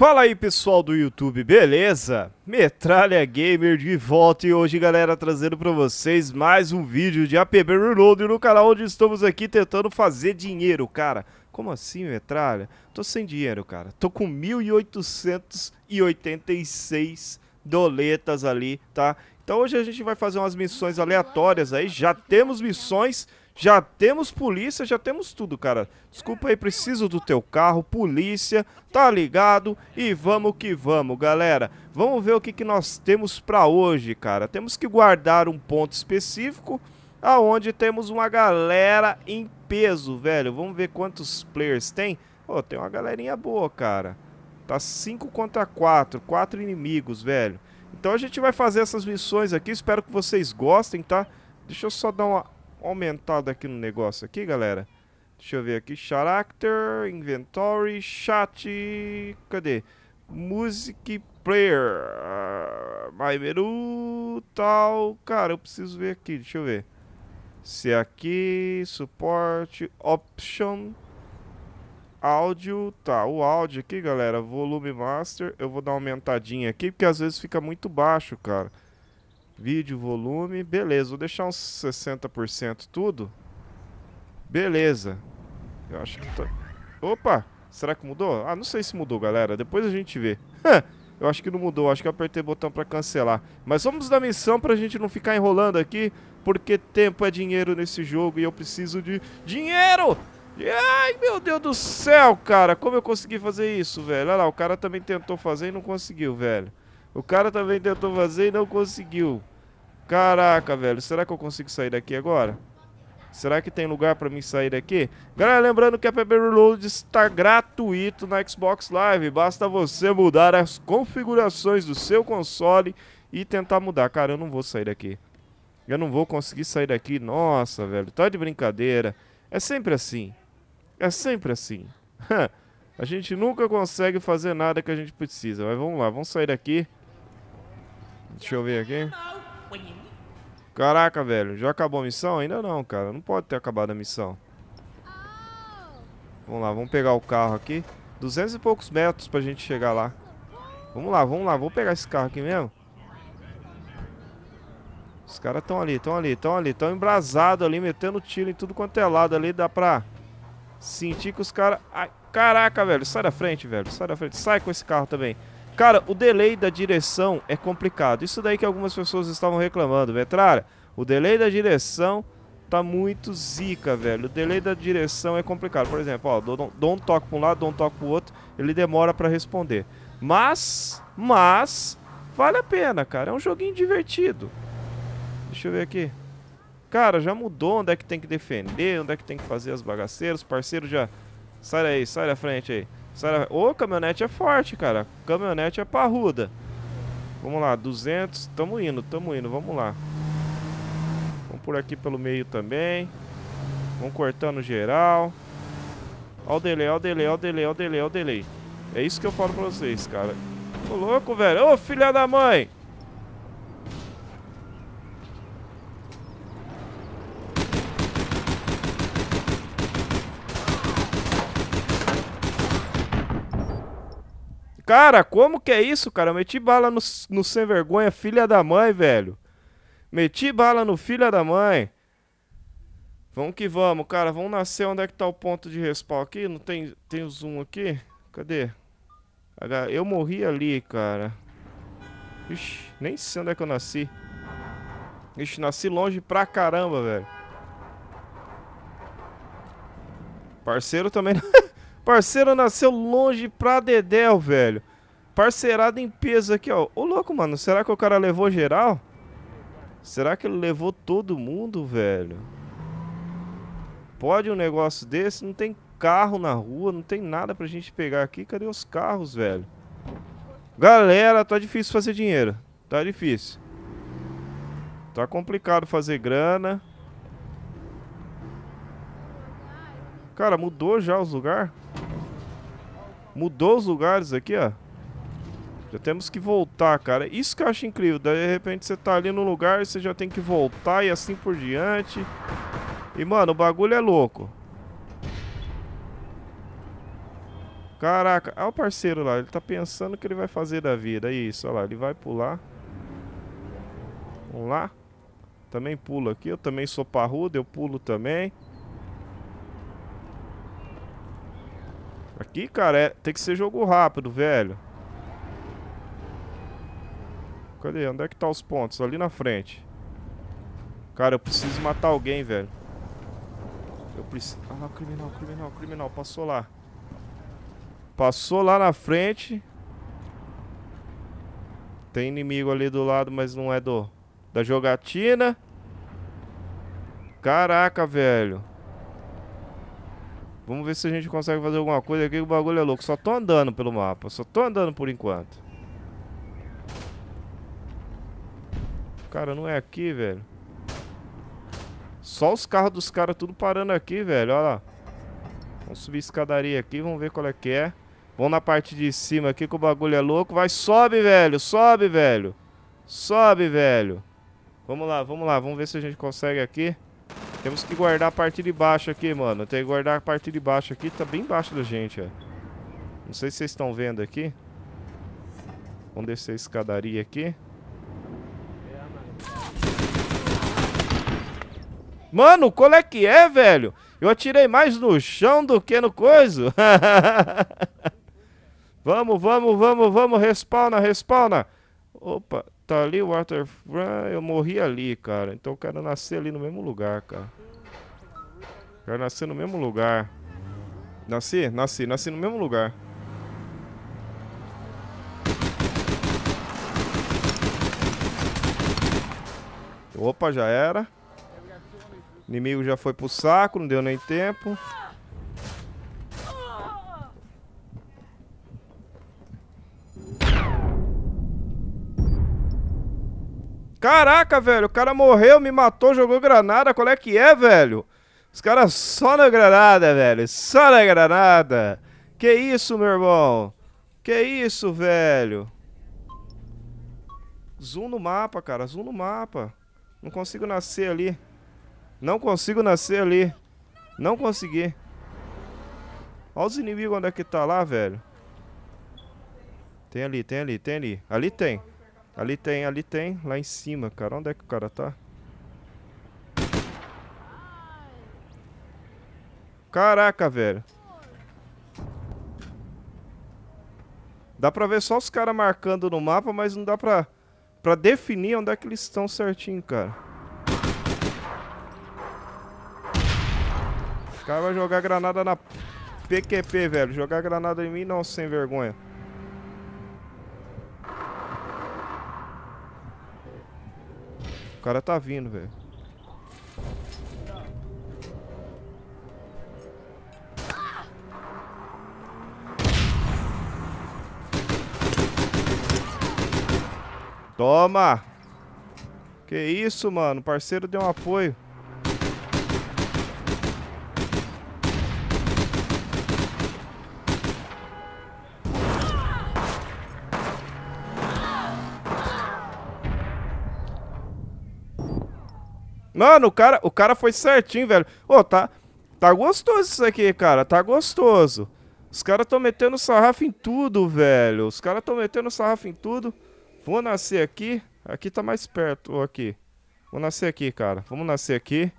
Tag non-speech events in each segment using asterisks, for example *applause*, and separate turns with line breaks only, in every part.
Fala aí pessoal do YouTube, beleza? Metralha Gamer de volta e hoje galera trazendo para vocês mais um vídeo de APB Reload no canal onde estamos aqui tentando fazer dinheiro, cara. Como assim metralha? Tô sem dinheiro, cara. Tô com 1886 doletas ali, tá? Então hoje a gente vai fazer umas missões aleatórias aí, já temos missões já temos polícia, já temos tudo, cara. Desculpa aí, preciso do teu carro, polícia, tá ligado? E vamos que vamos, galera. Vamos ver o que, que nós temos pra hoje, cara. Temos que guardar um ponto específico, aonde temos uma galera em peso, velho. Vamos ver quantos players tem. Pô, tem uma galerinha boa, cara. Tá 5 contra 4, 4 inimigos, velho. Então a gente vai fazer essas missões aqui, espero que vocês gostem, tá? Deixa eu só dar uma aumentada aqui no negócio aqui, galera. Deixa eu ver aqui. Character, Inventory, Chat. Cadê? Music Player. Ah, My menu, tal. Cara, eu preciso ver aqui. Deixa eu ver. Se é aqui, suporte, option, áudio, tá, o áudio aqui, galera, volume master, eu vou dar uma aumentadinha aqui, porque às vezes fica muito baixo, cara. Vídeo, volume, beleza. Vou deixar uns 60% tudo. Beleza. Eu acho que tá... Opa! Será que mudou? Ah, não sei se mudou, galera. Depois a gente vê. *laughs* eu acho que não mudou. Acho que eu apertei o botão pra cancelar. Mas vamos da missão pra gente não ficar enrolando aqui. Porque tempo é dinheiro nesse jogo e eu preciso de... Dinheiro! Ai, meu Deus do céu, cara. Como eu consegui fazer isso, velho? Olha lá, o cara também tentou fazer e não conseguiu, velho. O cara também tentou fazer e não conseguiu. Caraca, velho. Será que eu consigo sair daqui agora? Será que tem lugar pra mim sair daqui? Galera, lembrando que a PB Reload está gratuito na Xbox Live. Basta você mudar as configurações do seu console e tentar mudar. Cara, eu não vou sair daqui. Eu não vou conseguir sair daqui. Nossa, velho. Tá de brincadeira. É sempre assim. É sempre assim. *laughs* a gente nunca consegue fazer nada que a gente precisa. Mas vamos lá. Vamos sair daqui. Deixa eu ver aqui. Caraca, velho. Já acabou a missão? Ainda não, cara. Não pode ter acabado a missão. Vamos lá, vamos pegar o carro aqui. 200 e poucos metros pra gente chegar lá. Vamos lá, vamos lá. Vou pegar esse carro aqui mesmo. Os caras estão ali, estão ali, estão ali. Estão embrasados ali, metendo tiro em tudo quanto é lado ali. Dá pra sentir que os caras... Caraca, velho. Sai da frente, velho. Sai da frente. Sai com esse carro também. Cara, o delay da direção é complicado. Isso daí que algumas pessoas estavam reclamando, Vetrara. O delay da direção tá muito zica, velho. O delay da direção é complicado. Por exemplo, ó, dou, dou um toque para um lado, dou um toque pro outro, ele demora para responder. Mas, mas, vale a pena, cara. É um joguinho divertido. Deixa eu ver aqui. Cara, já mudou onde é que tem que defender, onde é que tem que fazer as bagaceiras. Parceiro já... Sai daí, sai da frente aí. Será? Ô, caminhonete é forte, cara. Caminhonete é parruda. Vamos lá, 200. Tamo indo, tamo indo, vamos lá. Vamos por aqui pelo meio também. Vamos cortando geral. Ó o delay, ó o delay, ó o delay, ó o delay, ó o delay. É isso que eu falo pra vocês, cara. Ô, louco, velho. Ô, filha da mãe! Cara, como que é isso, cara? Eu meti bala no, no sem vergonha, filha da mãe, velho. Meti bala no filha da mãe. Vamos que vamos, cara. Vamos nascer. Onde é que tá o ponto de respawn aqui? Não tem, tem zoom aqui? Cadê? Eu morri ali, cara. Ixi, nem sei onde é que eu nasci. Ixi, nasci longe pra caramba, velho. Parceiro também... *laughs* Parceiro nasceu longe pra dedéu, velho. Parcerada em peso aqui, ó. Ô, louco, mano. Será que o cara levou geral? Será que ele levou todo mundo, velho? Pode um negócio desse? Não tem carro na rua, não tem nada pra gente pegar aqui. Cadê os carros, velho? Galera, tá difícil fazer dinheiro. Tá difícil. Tá complicado fazer grana. Cara, mudou já os lugares? Mudou os lugares aqui, ó. Já temos que voltar, cara. Isso que eu acho incrível. Daí, de repente, você tá ali no lugar, você já tem que voltar e assim por diante. E, mano, o bagulho é louco. Caraca, olha o parceiro lá. Ele tá pensando o que ele vai fazer da vida. É isso, olha lá. Ele vai pular. Vamos lá. Também pulo aqui. Eu também sou parrudo, eu pulo também. Aqui, cara, é... tem que ser jogo rápido, velho. Cadê? Onde é que tá os pontos? Ali na frente. Cara, eu preciso matar alguém, velho. Eu preciso... Ah, lá, criminal, criminal, criminal. Passou lá. Passou lá na frente. Tem inimigo ali do lado, mas não é do... Da jogatina. Caraca, velho. Vamos ver se a gente consegue fazer alguma coisa aqui. O bagulho é louco. Só tô andando pelo mapa. Só tô andando por enquanto. Cara, não é aqui, velho. Só os carros dos caras tudo parando aqui, velho. Olha lá. Vamos subir a escadaria aqui, vamos ver qual é que é. Vamos na parte de cima aqui que o bagulho é louco. Vai, sobe, velho. Sobe, velho. Sobe, velho. Vamos lá, vamos lá. Vamos ver se a gente consegue aqui. Temos que guardar a parte de baixo aqui, mano. Tem que guardar a parte de baixo aqui. Tá bem baixo da gente, ó. Não sei se vocês estão vendo aqui. Vamos descer a escadaria aqui. Mano, qual é que é, velho? Eu atirei mais no chão do que no coiso. *laughs* vamos, vamos, vamos, vamos. Respawna, respawna. Opa, tá ali o Waterfront. Eu morri ali, cara. Então eu quero nascer ali no mesmo lugar, cara. Quero nascer no mesmo lugar. Nasci? Nasci. Nasci no mesmo lugar. Opa, já era inimigo já foi pro saco, não deu nem tempo. Caraca, velho, o cara morreu, me matou, jogou granada, qual é que é, velho? Os caras só na granada, velho, só na granada. Que isso, meu irmão? Que isso, velho? Zoom no mapa, cara, zoom no mapa. Não consigo nascer ali. Não consigo nascer ali. Não consegui. Olha os inimigos onde é que tá lá, velho. Tem ali, tem ali, tem ali. Ali tem. Ali tem, ali tem. Lá em cima, cara. Onde é que o cara tá? Caraca, velho. Dá pra ver só os caras marcando no mapa, mas não dá pra, pra definir onde é que eles estão certinho, cara. cara vai jogar granada na PQP, velho. Jogar granada em mim não, sem vergonha. O cara tá vindo, velho. Toma! Que isso, mano. O parceiro deu um apoio. Mano, o cara, o cara foi certinho, velho. Ô, oh, tá, tá gostoso isso aqui, cara. Tá gostoso. Os caras estão metendo sarrafo em tudo, velho. Os caras estão metendo sarrafo em tudo. Vou nascer aqui. Aqui tá mais perto, ou aqui. Vou nascer aqui, cara. Vamos nascer aqui.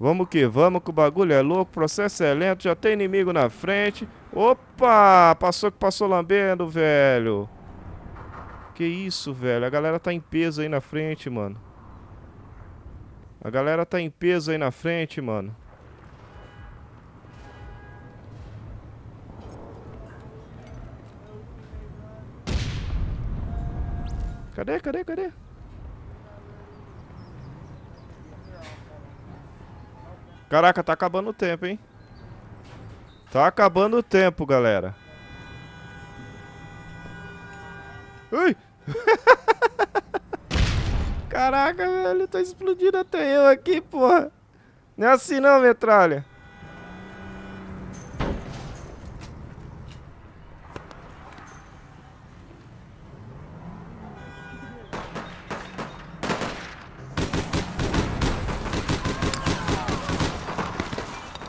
Vamos que vamos, que o bagulho é louco, o processo é lento, já tem inimigo na frente. Opa! Passou que passou lambendo, velho. Que isso, velho. A galera tá em peso aí na frente, mano. A galera tá em peso aí na frente, mano. Cadê, cadê, cadê? Caraca, tá acabando o tempo, hein? Tá acabando o tempo, galera. Ui! *laughs* Caraca, velho, tô explodindo até eu aqui, porra. Não é assim não, metralha.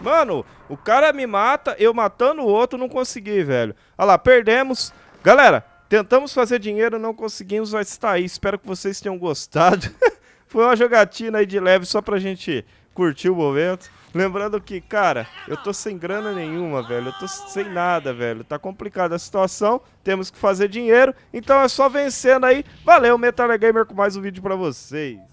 Mano, o cara me mata, eu matando o outro, não consegui, velho. Olha lá, perdemos. Galera, Tentamos fazer dinheiro, não conseguimos, mas está aí. Espero que vocês tenham gostado. *laughs* Foi uma jogatina aí de leve só pra gente curtir o momento. Lembrando que, cara, eu tô sem grana nenhuma, velho. Eu tô sem nada, velho. Tá complicada a situação. Temos que fazer dinheiro. Então é só vencendo aí. Valeu, Gamer, com mais um vídeo pra vocês.